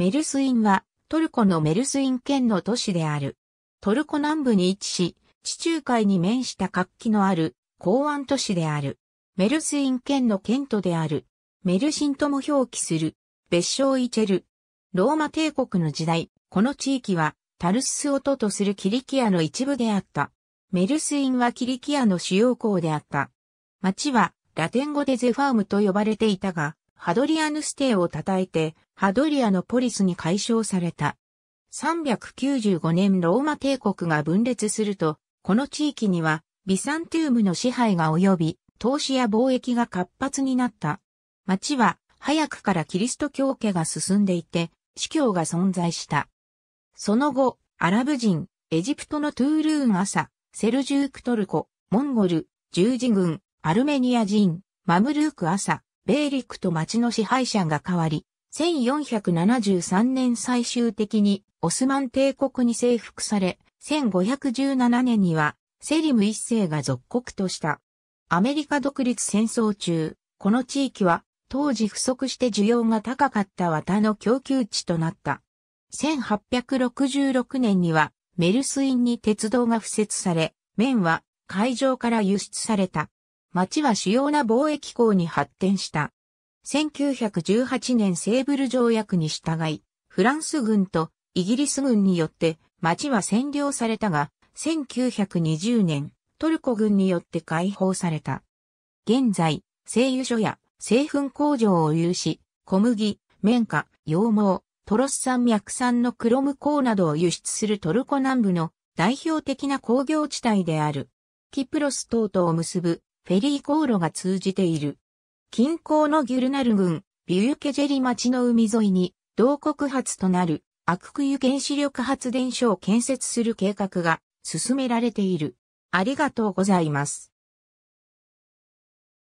メルスインはトルコのメルスイン県の都市である。トルコ南部に位置し、地中海に面した活気のある港湾都市である。メルスイン県の県都である。メルシンとも表記する。別称イチェル。ローマ帝国の時代、この地域はタルスオトとするキリキアの一部であった。メルスインはキリキアの主要港であった。町はラテン語でゼファームと呼ばれていたが、ハドリアヌス帝を叩いて、ハドリアのポリスに解消された。395年ローマ帝国が分裂すると、この地域には、ビサンティウムの支配が及び、投資や貿易が活発になった。町は、早くからキリスト教家が進んでいて、司教が存在した。その後、アラブ人、エジプトのトゥールーン朝、セルジュークトルコ、モンゴル、十字軍、アルメニア人、マムルーク朝、米陸と町の支配者が変わり、1473年最終的にオスマン帝国に征服され、1517年にはセリム一世が属国とした。アメリカ独立戦争中、この地域は当時不足して需要が高かった綿の供給地となった。1866年にはメルスインに鉄道が敷設され、綿は海上から輸出された。町は主要な貿易港に発展した。1918年セーブル条約に従い、フランス軍とイギリス軍によって町は占領されたが、1920年、トルコ軍によって解放された。現在、製油所や製粉工場を有し、小麦、綿花、羊毛、トロス山脈産のクロム鋼などを輸出するトルコ南部の代表的な工業地帯である。キプロス島とを結ぶフェリー航路が通じている。近郊のギュルナル郡、ビューケジェリ町の海沿いに、同国発となる、アククユ原子力発電所を建設する計画が進められている。ありがとうございます。